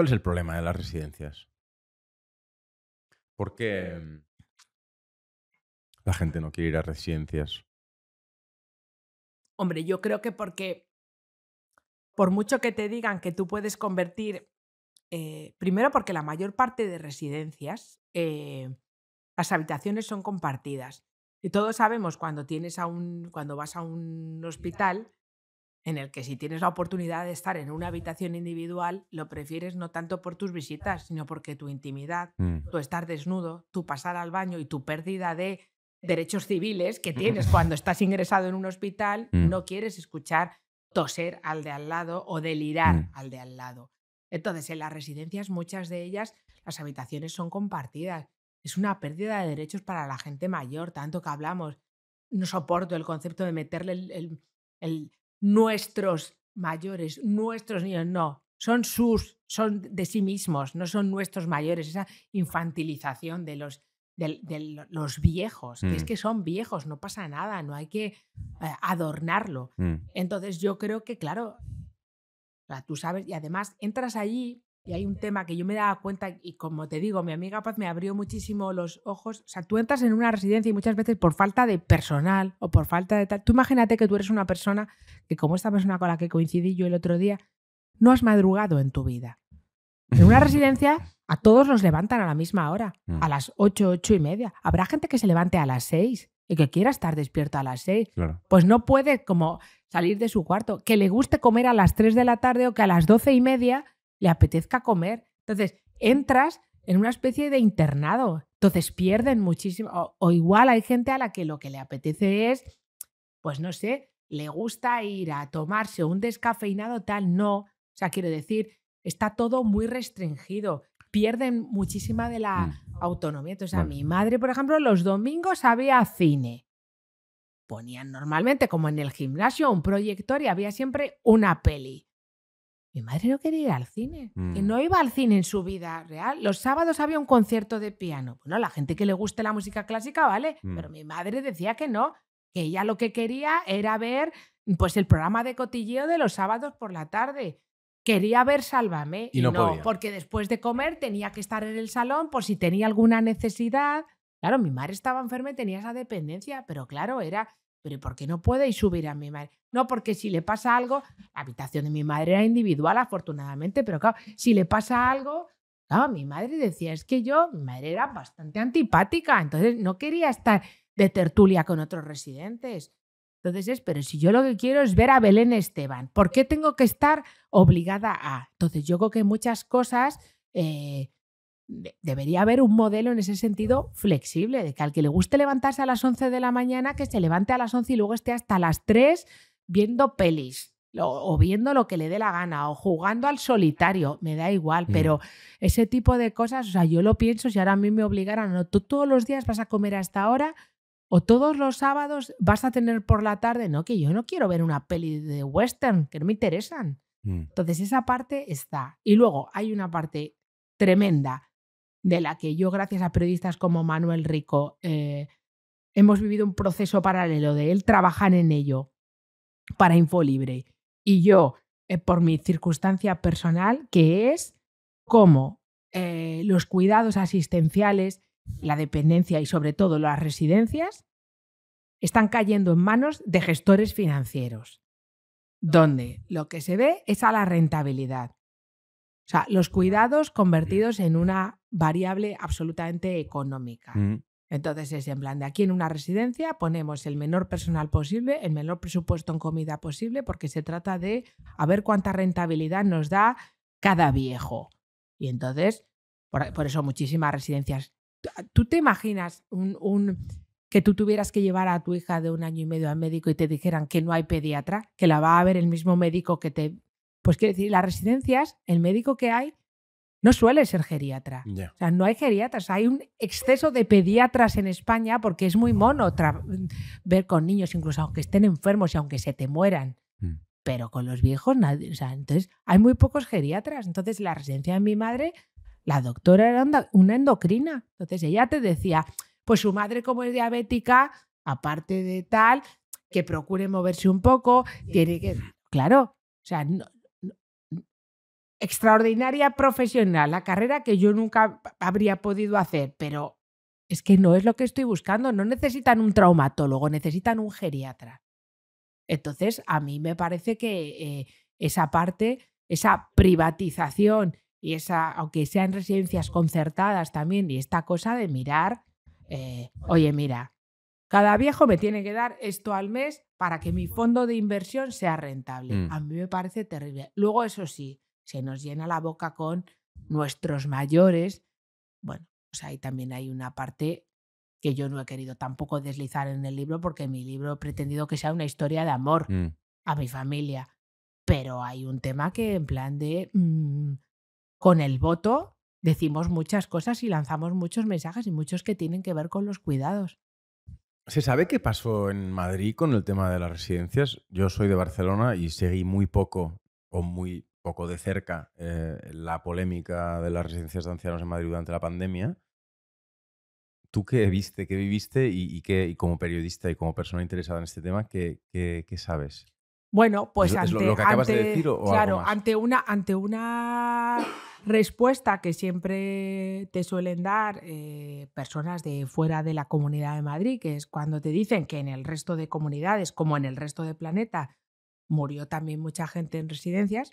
¿Cuál es el problema de las residencias? ¿Por qué mm, la gente no quiere ir a residencias? Hombre, yo creo que porque por mucho que te digan que tú puedes convertir, eh, primero porque la mayor parte de residencias, eh, las habitaciones son compartidas. Y todos sabemos cuando tienes a un, cuando vas a un hospital, en el que si tienes la oportunidad de estar en una habitación individual, lo prefieres no tanto por tus visitas, sino porque tu intimidad, mm. tu estar desnudo, tu pasar al baño y tu pérdida de derechos civiles que tienes cuando estás ingresado en un hospital, mm. no quieres escuchar toser al de al lado o delirar mm. al de al lado. Entonces, en las residencias, muchas de ellas, las habitaciones son compartidas. Es una pérdida de derechos para la gente mayor, tanto que hablamos. No soporto el concepto de meterle el nuestros mayores, nuestros niños, no, son sus, son de sí mismos, no son nuestros mayores, esa infantilización de los, de, los viejos, que es mm. que son viejos, no pasa nada, no hay que eh, adornarlo. Mm. Entonces yo creo que, claro, tú sabes, y además entras allí y hay un tema que yo me daba cuenta, y como te digo, mi amiga Paz me abrió muchísimo los ojos. O sea, tú entras en una residencia y muchas veces por falta de personal o por falta de tal. Tú imagínate que tú eres una persona que, como esta persona con la que coincidí yo el otro día, no has madrugado en tu vida. En una residencia a todos los levantan a la misma hora, a mm. las ocho, ocho y media. Habrá gente que se levante a las seis y que quiera estar despierto a las seis. Pues no puede como salir de su cuarto. Que le guste comer a las tres de la tarde o que a las doce y media le apetezca comer. Entonces, entras en una especie de internado. Entonces pierden muchísimo. O, igual hay gente a la que lo que le apetece es, pues no sé, le gusta ir a tomarse un descafeinado tal, no. O sea, quiero decir, está todo muy restringido. Pierden muchísima de la mm. autonomía. Entonces, a mi madre, por ejemplo, los domingos había cine. Ponían normalmente, como en el gimnasio, un proyector y había siempre una peli. Mi madre no quería ir al cine, mm. no iba al cine en su vida real. Los sábados había un concierto de piano. Bueno, la gente que le guste la música clásica, vale, mm. pero mi madre decía que no, que ella lo que quería era ver pues el programa de cotilleo de los sábados por la tarde. Quería ver Sálvame y, no, porque después de comer tenía que estar en el salón por si tenía alguna necesidad. Claro, mi madre estaba enferma y tenía esa dependencia, pero claro, era pero por qué no podéis subir a mi madre? No, porque si le pasa algo, la habitación de mi madre era individual, afortunadamente, pero claro, si le pasa algo, claro, mi madre decía, es que yo, mi madre era bastante antipática, entonces no quería estar de tertulia con otros residentes. Entonces es, pero si yo lo que quiero es ver a Belén Esteban, ¿por qué tengo que estar obligada a? Entonces yo creo que muchas cosas eh, debería haber un modelo en ese sentido flexible, de que al que le guste levantarse a las 11 de la mañana, que se levante a las 11 y luego esté hasta las 3 viendo pelis. O, viendo lo que le dé la gana, o jugando al solitario, me da igual, mm. pero ese tipo de cosas, o sea, yo lo pienso, si ahora a mí me obligaran, no, tú todos los días vas a comer hasta ahora o todos los sábados vas a tener por la tarde, no, que yo no quiero ver una peli de western, que no me interesan. Mm. Entonces esa parte está. Y luego hay una parte tremenda de la que yo, gracias a periodistas como Manuel Rico, eh, hemos vivido un proceso paralelo de él trabajar en ello para Infolibre y yo eh, por mi circunstancia personal, que es cómo eh, los cuidados asistenciales, la dependencia y sobre todo las residencias están cayendo en manos de gestores financieros, donde lo que se ve es a la rentabilidad. O sea, los cuidados convertidos en una variable absolutamente económica. Mm. Entonces es en plan de aquí en una residencia ponemos el menor personal posible, el menor presupuesto en comida posible, porque se trata de a ver cuánta rentabilidad nos da cada viejo. Y entonces, por, eso muchísimas residencias. ¿Tú te imaginas un, que tú tuvieras que llevar a tu hija de un año y medio al médico y te dijeran que no hay pediatra, que la va a ver el mismo médico que te... Pues quiere decir, las residencias, el médico que hay no suele ser geriatra. O sea, no hay geriatras. Hay un exceso de pediatras en España porque es muy mono ver con niños, incluso aunque estén enfermos y aunque se te mueran. Mm. Pero con los viejos, nadie, o sea, entonces hay muy pocos geriatras. Entonces, la residencia de mi madre, la doctora era una endocrina. Entonces, ella te decía, pues su madre como es diabética, aparte de tal, que procure moverse un poco, tiene que... Claro, o sea, no, extraordinaria profesional, la carrera que yo nunca habría podido hacer, pero es que no es lo que estoy buscando, no necesitan un traumatólogo, necesitan un geriatra. Entonces, a mí me parece que eh, esa parte, esa privatización y esa, aunque sean residencias concertadas también, y esta cosa de mirar, eh, oye, mira, cada viejo me tiene que dar esto al mes para que mi fondo de inversión sea rentable. Mm. A mí me parece terrible. Luego, eso sí, se nos llena la boca con nuestros mayores. Bueno, pues ahí también hay una parte que yo no he querido tampoco deslizar en el libro porque mi libro he pretendido que sea una historia de amor mm. a mi familia. Pero hay un tema que en plan de mm, con el voto decimos muchas cosas y lanzamos muchos mensajes y muchos que tienen que ver con los cuidados. ¿Se sabe qué pasó en Madrid con el tema de las residencias? Yo soy de Barcelona y seguí muy poco o muy poco de cerca eh, la polémica de las residencias de ancianos en Madrid durante la pandemia. ¿Tú qué viste, qué viviste y, como periodista y como persona interesada en este tema, qué, sabes? Bueno, pues ante, ante una ante una respuesta que siempre te suelen dar eh, personas de fuera de la Comunidad de Madrid, que es cuando te dicen que en el resto de comunidades, como en el resto del planeta, murió también mucha gente en residencias,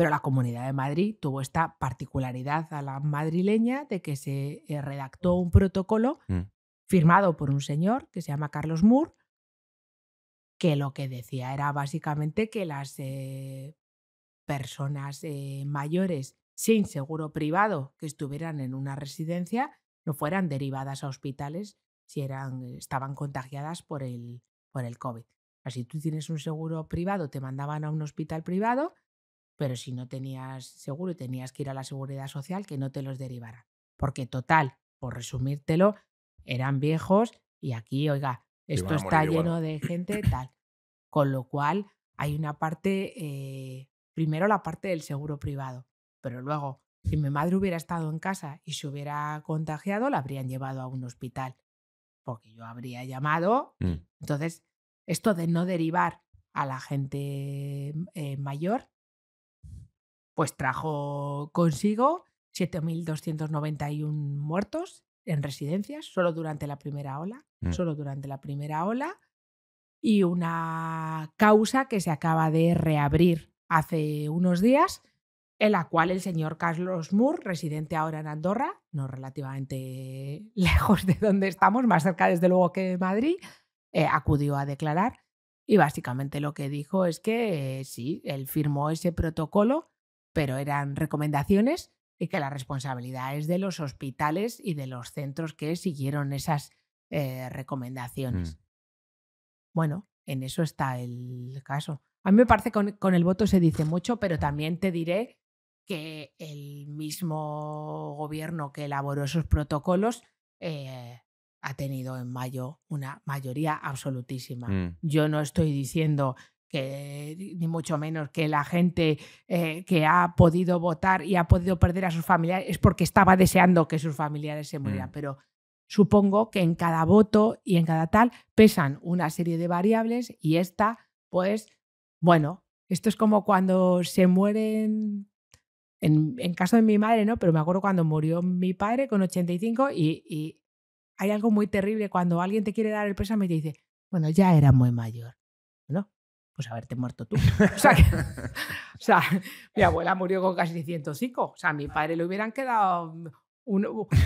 pero la Comunidad de Madrid tuvo esta particularidad a la madrileña de que se eh, redactó un protocolo mm. firmado por un señor que se llama Carlos Moore, que lo que decía era básicamente que las eh, personas eh, mayores sin seguro privado que estuvieran en una residencia no fueran derivadas a hospitales si eran, estaban contagiadas por el, por el COVID. Así tú tienes un seguro privado, te mandaban a un hospital privado, pero si no tenías seguro y tenías que ir a la seguridad social, que no te los derivara. Porque total, por resumírtelo, eran viejos y aquí, oiga, esto está lleno de gente tal. Con lo cual, hay una parte, eh, primero la parte del seguro privado, pero luego, si mi madre hubiera estado en casa y se hubiera contagiado, la habrían llevado a un hospital, porque yo habría llamado. Mm. Entonces, esto de no derivar a la gente eh, mayor pues trajo consigo 7.291 muertos en residencias solo durante la primera ola, mm. solo durante la primera ola, y una causa que se acaba de reabrir hace unos días, en la cual el señor Carlos Moore, residente ahora en Andorra, no relativamente lejos de donde estamos, más cerca desde luego que de Madrid, eh, acudió a declarar y básicamente lo que dijo es que eh, sí, él firmó ese protocolo pero eran recomendaciones y que la responsabilidad es de los hospitales y de los centros que siguieron esas eh, mm. recomendaciones. Bueno, en eso está el caso. A mí me parece que con, el voto se dice mucho, pero también te diré que el mismo gobierno que elaboró esos protocolos eh, ha tenido en mayo una mayoría absolutísima. Mm. Yo no estoy diciendo que ni mucho menos que la gente eh, que ha podido votar y ha podido perder a sus familiares es porque estaba deseando que sus familiares se murieran, mm. pero supongo que en cada voto y en cada tal pesan una serie de variables y esta, pues, bueno, esto es como cuando se mueren, en, en caso de mi madre, ¿no? Pero me acuerdo cuando murió mi padre con 85 y, y hay algo muy terrible cuando alguien te quiere dar el pésame y te dice, bueno, ya era muy mayor pues haberte muerto tú. O sea, mi abuela murió con casi 105. O sea, a mi padre le hubieran quedado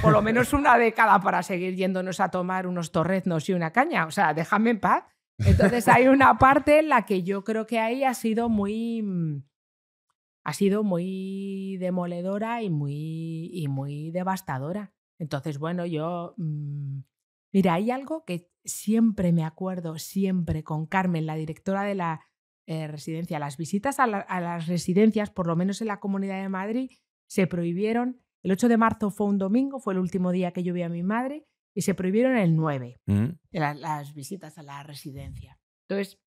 por lo menos una década para seguir yéndonos a tomar unos torreznos y una caña. O sea, déjame en paz. Entonces hay una parte en la que yo creo que ahí ha sido muy ha sido muy demoledora y muy y muy devastadora. Entonces, bueno, yo mm, mira, hay algo que siempre me acuerdo, siempre con Carmen, la directora de la eh, residencia. Las visitas a, las residencias, por lo menos en la Comunidad de Madrid, se prohibieron. El 8 de marzo fue un domingo, fue el último día que yo vi a mi madre, y se prohibieron el 9, mm. las, visitas a la residencia. Entonces,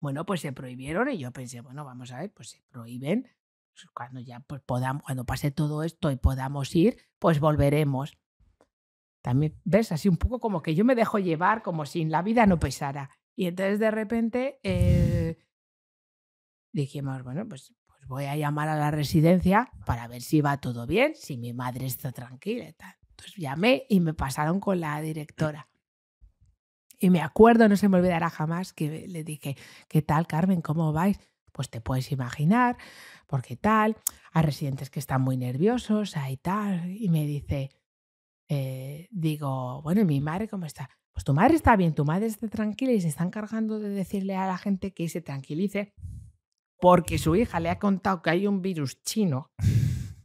bueno, pues se prohibieron y yo pensé, bueno, vamos a ver, pues se prohíben. Pues cuando ya pues podamos, cuando pase todo esto y podamos ir, pues volveremos. También ves así un poco como que yo me dejo llevar como si la vida no pesara. Y entonces de repente eh, dijimos, bueno, pues, pues, voy a llamar a la residencia para ver si va todo bien, si mi madre está tranquila y tal. Entonces llamé y me pasaron con la directora. Y me acuerdo, no se me olvidará jamás, que le dije, ¿qué tal Carmen? ¿Cómo vais? Pues te puedes imaginar, porque tal, a residentes que están muy nerviosos, ahí tal. Y me dice, eh, digo, bueno, ¿y mi madre cómo está? Pues tu madre está bien, tu madre está tranquila y se está encargando de decirle a la gente que se tranquilice porque su hija le ha contado que hay un virus chino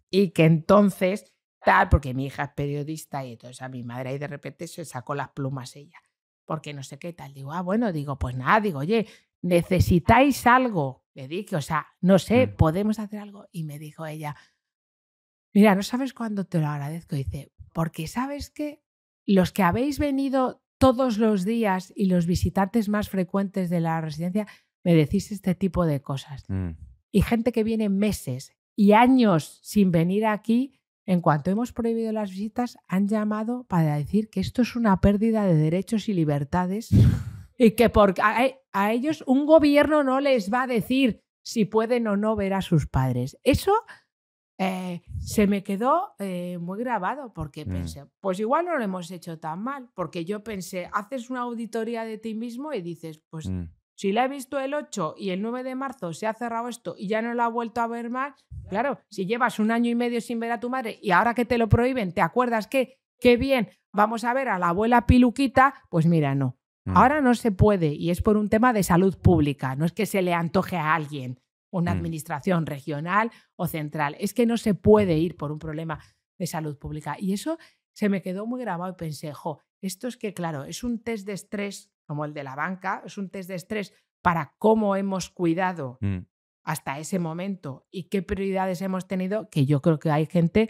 y que entonces tal, porque mi hija es periodista y entonces a mi madre ahí de repente se sacó las plumas ella, porque no sé qué tal. Digo, ah, bueno, digo, pues nada, digo, oye, necesitáis algo. Le dije, o sea, no sé, mm. podemos hacer algo. Y me dijo ella, mira, no sabes cuándo te lo agradezco. dice, porque sabes que los que habéis venido todos los días y los visitantes más frecuentes de la residencia, me decís este tipo de cosas. Mm. Y gente que viene meses y años sin venir aquí, en cuanto hemos prohibido las visitas, han llamado para decir que esto es una pérdida de derechos y libertades y que e, a ellos un gobierno no les va a decir si pueden o no ver a sus padres. Eso eh, se me quedó eh, muy grabado porque mm. pensé, pues igual no lo hemos hecho tan mal, porque yo pensé, haces una auditoría de ti mismo y dices, pues mm. si la he visto el 8 y el 9 de marzo se ha cerrado esto y ya no la ha vuelto a ver más, claro, si llevas un año y medio sin ver a tu madre y ahora que te lo prohíben, ¿te acuerdas que, qué bien, vamos a ver a la abuela Piluquita? Pues mira, no. Mm. Ahora no se puede y es por un tema de salud pública, no es que se le antoje a alguien una mm. administración regional o central. Es que no se puede ir por un problema de salud pública. Y eso se me quedó muy grabado y pensé, esto es que, claro, es un test de estrés como el de la banca, es un test de estrés para cómo hemos cuidado mm. hasta ese momento y qué prioridades hemos tenido, que yo creo que hay gente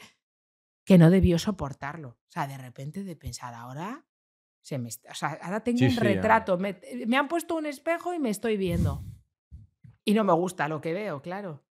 que no debió soportarlo. O sea, de repente de pensar ahora, se me, ahora tengo un retrato, eh, me han puesto un espejo y me estoy viendo. Y no me gusta lo que veo, claro.